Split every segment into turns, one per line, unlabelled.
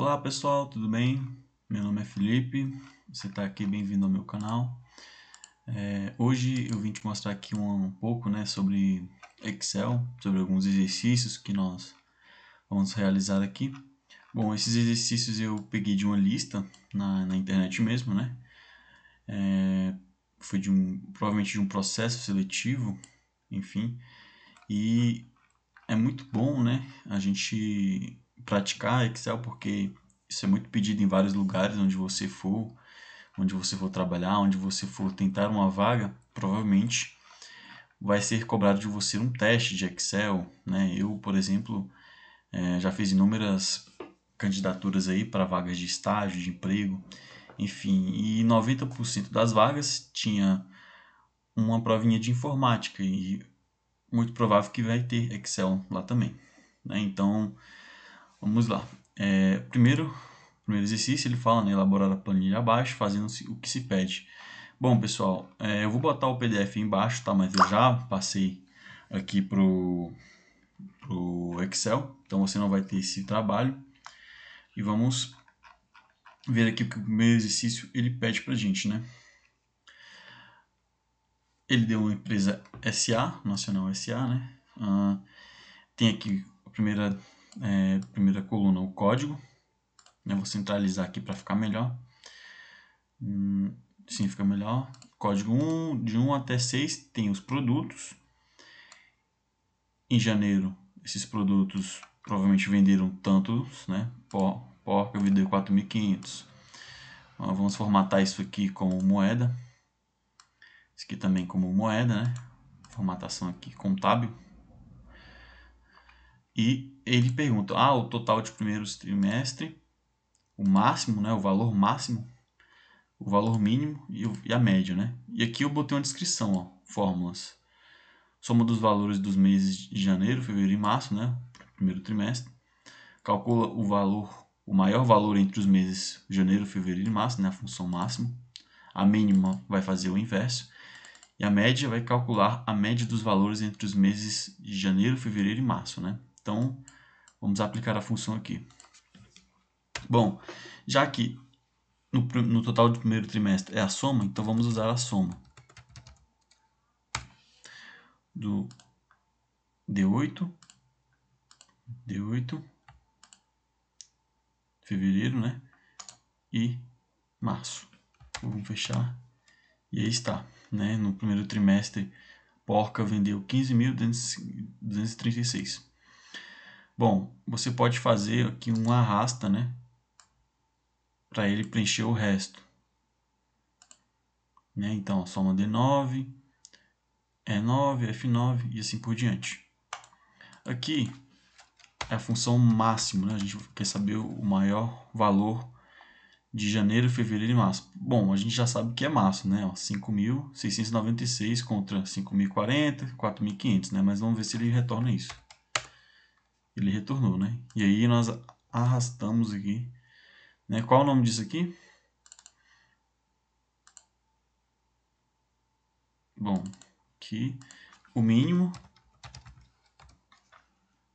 Olá pessoal, tudo bem? Meu nome é Felipe, você está aqui, bem-vindo ao meu canal. É, hoje eu vim te mostrar aqui um, um, pouco né, sobre Excel, sobre alguns exercícios que nós vamos realizar aqui. Bom, esses exercícios eu peguei de uma lista na, na internet mesmo, né? É, foi de um, provavelmente de um processo seletivo, enfim. E é muito bom, né? A gente praticar Excel porque isso é muito pedido em vários lugares onde você for, onde você for trabalhar, onde você for tentar uma vaga, provavelmente vai ser cobrado de você um teste de Excel, né? Eu, por exemplo, é, já fiz inúmeras candidaturas aí para vagas de estágio, de emprego, enfim, e 90% das vagas tinha uma provinha de informática e muito provável que vai ter Excel lá também, né? Então, Vamos lá. É, primeiro, primeiro exercício, ele fala, né, elaborar a planilha abaixo, fazendo o que se pede. Bom, pessoal, é, eu vou botar o PDF embaixo, tá? Mas eu já passei aqui pro, pro Excel, então você não vai ter esse trabalho. E vamos ver aqui o que o primeiro exercício ele pede pra gente, né? Ele deu uma empresa SA, Nacional SA, né? tem aqui a primeira é, primeira coluna, o código. vou centralizar aqui para ficar melhor. Hum, sim, fica melhor. Código 1, de 1 até 6 tem os produtos. Em janeiro, esses produtos provavelmente venderam tantos, né? Por, eu vendeu 4.500. Vamos formatar isso aqui como moeda. Isso aqui também como moeda, né? Formatação aqui contábil. E ele pergunta: ah, o total de primeiros trimestre, o máximo, né, o valor máximo, o valor mínimo e, o, e a média, né? E aqui eu botei uma descrição, ó, fórmulas. Soma dos valores dos meses de janeiro, fevereiro e março, né, primeiro trimestre. Calcula o valor, o maior valor entre os meses janeiro, fevereiro e março, né, a função máxima. A mínima vai fazer o inverso. E a média vai calcular a média dos valores entre os meses de janeiro, fevereiro e março, né? Então, vamos aplicar a função aqui. Bom, já que no, no total do primeiro trimestre é a soma, então vamos usar a soma do D8, D8, fevereiro, né? E março. Vamos fechar. E aí está, né? No primeiro trimestre, Porca vendeu 15.236. Bom, você pode fazer aqui um arrasta, né? Para ele preencher o resto. Né? Então, soma D9, E9, F9 e assim por diante. Aqui é a função máximo, né? A gente quer saber o maior valor de janeiro, fevereiro e março. Bom, a gente já sabe que é março, né? 5.696 contra 5.040, 4.500, né? Mas vamos ver se ele retorna isso. Ele retornou, né? E aí nós arrastamos aqui. Né? Qual o nome disso aqui? Bom, aqui o mínimo,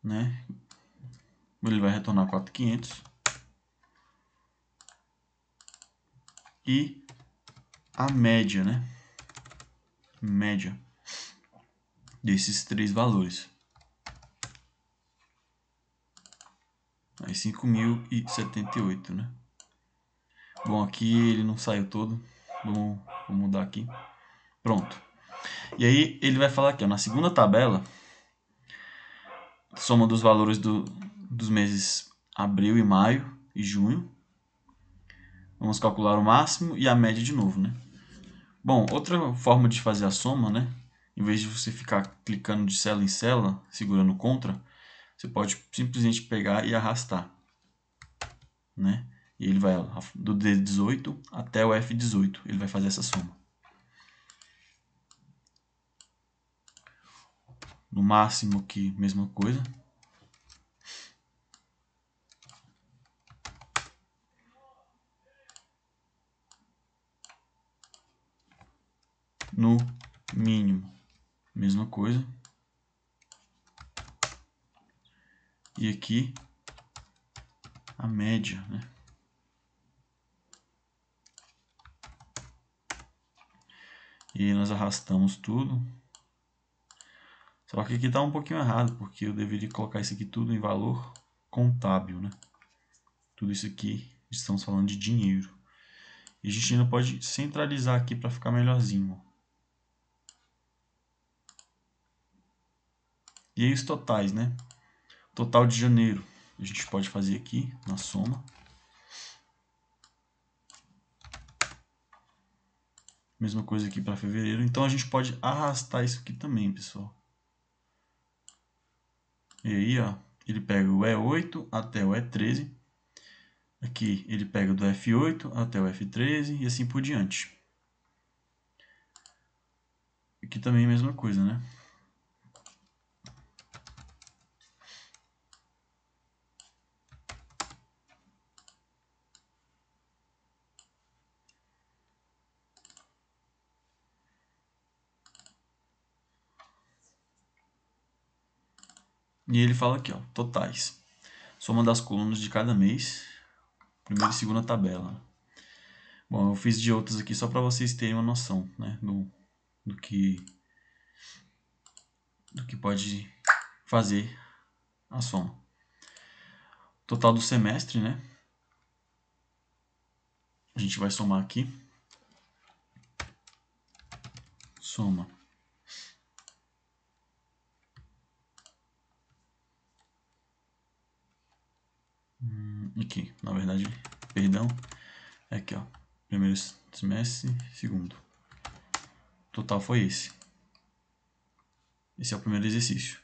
né? Ele vai retornar 4,500. E a média, né? Média desses três valores. Aí 5.078, né? Bom, aqui ele não saiu todo. Vou, mudar aqui. Pronto. E aí ele vai falar aqui, ó, na segunda tabela, soma dos valores do, dos meses abril e maio e junho. Vamos calcular o máximo e a média de novo, né? Bom, outra forma de fazer a soma, né? Em vez de você ficar clicando de cela em cela, segurando contra, você pode simplesmente pegar e arrastar, né? E ele vai do D18 até o F18, ele vai fazer essa soma. No máximo aqui, mesma coisa. No mínimo, mesma coisa. e aqui a média, né? E aí nós arrastamos tudo. Só que aqui está um pouquinho errado, porque eu deveria colocar isso aqui tudo em valor contábil, né? Tudo isso aqui, estamos falando de dinheiro. E a gente ainda pode centralizar aqui para ficar melhorzinho. E aí os totais, né? Total de janeiro, a gente pode fazer aqui na soma. Mesma coisa aqui para fevereiro. Então a gente pode arrastar isso aqui também, pessoal. E aí, ó, ele pega o E8 até o E13. Aqui ele pega do F8 até o F13 e assim por diante. Aqui também a mesma coisa, né? E ele fala aqui, ó, totais. Soma das colunas de cada mês, primeira e segunda tabela. Bom, eu fiz de outras aqui só para vocês terem uma noção, né, do, do que do que pode fazer a soma. Total do semestre, né? A gente vai somar aqui. Soma aqui, na verdade, perdão, é aqui, ó, primeiro semestre, segundo. total foi esse. Esse é o primeiro exercício.